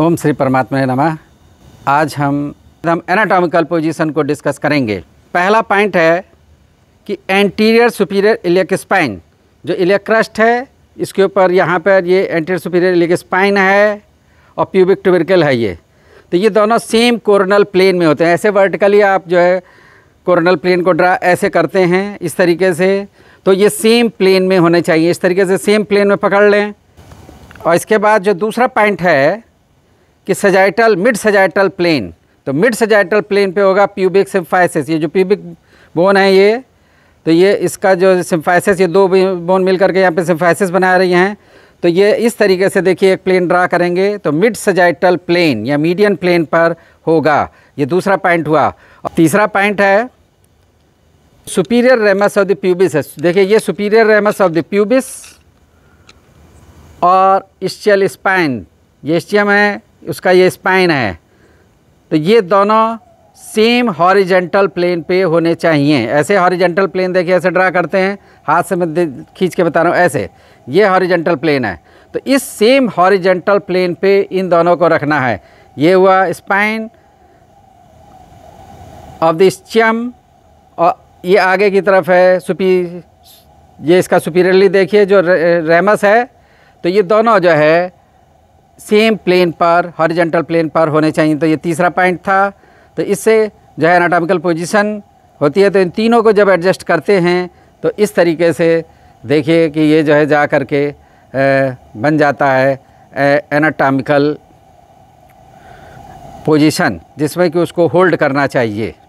ओम श्री परमात्मा नमः आज हम हम एनाटॉमिकल पोजीशन को डिस्कस करेंगे पहला पॉइंट है कि एंटीरियर सुपीरियर इलेक स्पाइन जो इलेक क्रस्ट है इसके ऊपर यहाँ पर ये एंटीरियर सुपीरियर इलेक स्पाइन है और प्यूबिक ट्यूबिकल है ये तो ये दोनों सेम कोरोनल प्लेन में होते हैं ऐसे वर्टिकली आप जो है कोरोनल प्लेन को ड्रा ऐसे करते हैं इस तरीके से तो ये सेम प्लेन में होने चाहिए इस तरीके से सेम प्लेन में पकड़ लें और इसके बाद जो दूसरा पॉइंट है कि सजाइटल मिड सजाइटल प्लेन तो मिड सजाइटल प्लेन पे होगा प्यूबिक सिम्फाइसिस ये जो प्यूबिक बोन है ये तो ये इसका जो सिम्फाइसिस ये दो बोन मिल करके यहाँ पे सिम्फाइसिस बना रही हैं तो ये इस तरीके से देखिए एक प्लेन ड्रा करेंगे तो मिड सजाइटल प्लेन या मीडियन प्लेन पर होगा ये दूसरा पॉइंट हुआ और तीसरा पॉइंट है superior ramus of the pubis देखिए ये superior ramus of the pubis और स्टियल स्पाइन ये स्टियम है उसका ये स्पाइन है तो ये दोनों सेम हॉरिजेंटल प्लेन पे होने चाहिए ऐसे हॉरिजेंटल प्लेन देखिए ऐसे ड्रा करते हैं हाथ से मैं खींच के बता रहा हूँ ऐसे ये हॉरिजेंटल प्लेन है तो इस सेम हॉरिजेंटल प्लेन पे इन दोनों को रखना है ये हुआ स्पाइन ऑफ द स्चम और ये आगे की तरफ है सुपी ये इसका सुपीरियरली देखिए जो रेमस है तो ये दोनों जो है सेम प्लेन पर हॉरिजेंटल प्लेन पर होने चाहिए तो ये तीसरा पॉइंट था तो इससे जो है एनाटॉमिकल पोजीशन होती है तो इन तीनों को जब एडजस्ट करते हैं तो इस तरीके से देखिए कि ये जो है जा कर के बन जाता है एनाटॉमिकल पोजीशन जिसमें कि उसको होल्ड करना चाहिए